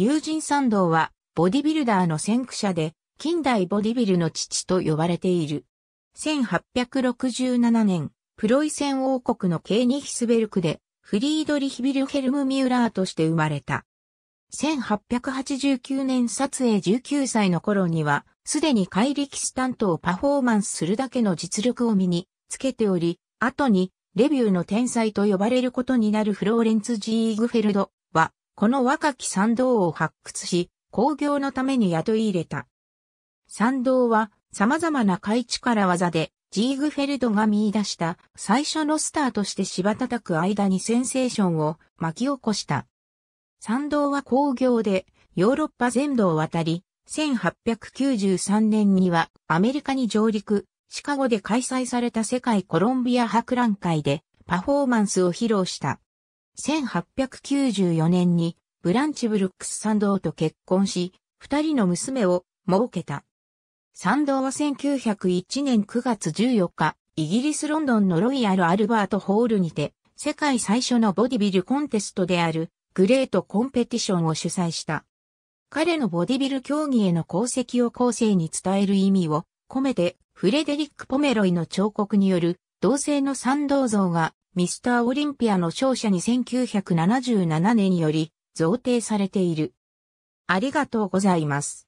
友人参道は、ボディビルダーの先駆者で、近代ボディビルの父と呼ばれている。1867年、プロイセン王国のケーニヒスベルクで、フリードリヒビルヘルム・ミューラーとして生まれた。1889年撮影19歳の頃には、すでに怪力スタントをパフォーマンスするだけの実力を身につけており、後に、レビューの天才と呼ばれることになるフローレンツ・ジーグフェルド、この若き参道を発掘し、工業のために雇い入れた。参道は様々な開地から技で、ジーグフェルドが見出した最初のスターとして芝叩く間にセンセーションを巻き起こした。参道は工業でヨーロッパ全土を渡り、1893年にはアメリカに上陸、シカゴで開催された世界コロンビア博覧会でパフォーマンスを披露した。1894年にブランチ・ブルックスド同と結婚し、二人の娘を設けた。ド同は1901年9月14日、イギリスロンドンのロイヤル・アルバート・ホールにて、世界最初のボディビルコンテストである、グレート・コンペティションを主催した。彼のボディビル競技への功績を後世に伝える意味を込めて、フレデリック・ポメロイの彫刻による、同性のド同像がミスターオリンピアの勝者に1977年より贈呈されている。ありがとうございます。